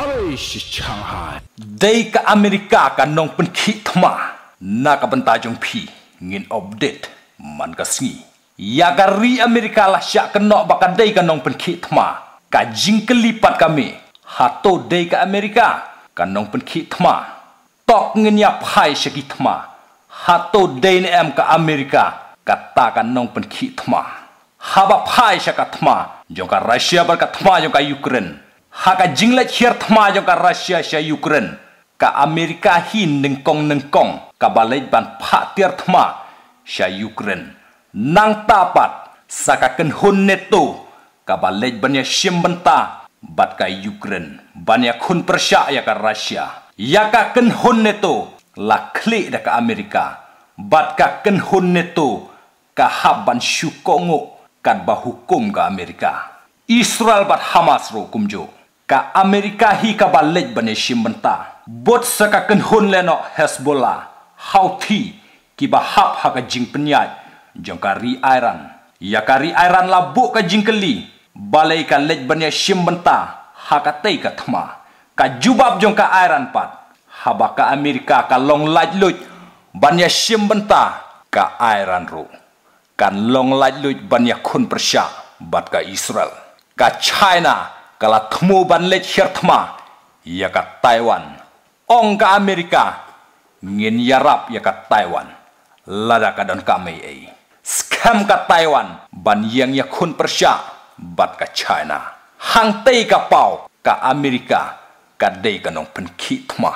អរិយឆាងហើយដេកអាមេរិកាកានងពិនខីថ្មាណាកបន្តាចុងភីងៀនអប់ដេតມັນក៏ស្ងីយ៉ាការីអាមេរិកាឡាឆាកណោបកាដេកានងពិនខីថ្មាកាជីងក្លីប៉ាត់កាមីហាតូដេកាអាមេរិកាកានងពិនខីថ្មាតកងៀនយ៉ាផៃឆាគីថ្មាហាតូដេនអែមកាអាមេរិកាកាតាកានងពិនខីថ្មាហាបាផៃឆាកាថ្មាយងការ៉ាស៊ីយ៉ាបាកាថ្មាយងការយូក្រែន Haka jingle hier thma jo ka Russia sha Ukraine ka America hi nengkong nengkong ka balai ban pha tiar thma sha Ukraine nang tapat saka ken hun neto ka balai ban ya shimbenta bat ka Ukraine ban ya khun persya ya ka Russia ya ka ken hun neto la kli da ka America bat ka ken hun neto ka haban shukongo kan bahukum ka Amerika Israel bat Hamas ro kumjo ka Amerika hi ka balik bane shimbenta. Bot saka ken hun leno Hezbollah. Hau ti ki bahap haka jing penyat. Jong kari airan. Ya kari airan labuk buk ka jing keli. Balai ka lej bane shimbenta. Haka tei ka tema. Ka jubab jong airan pat. Haba ka Amerika ka long laj luj. Bane shimbenta ka airan ru. Kan long laj luj bane kun persyak. Bat ka Israel. Ka Ka China. กลัดมูบันเลชดเชิดมายากัดไต้หวันองกาอเมริกาเงินยารับยากัดไต้หวันลาดกัดอนกามีเอสแคมกัดไต้หวันบันยังยาคุณปร์ชาบัดกับไชน่าฮังเต้กับเปากับอเมริกากับเดกันองเป็นคิดมา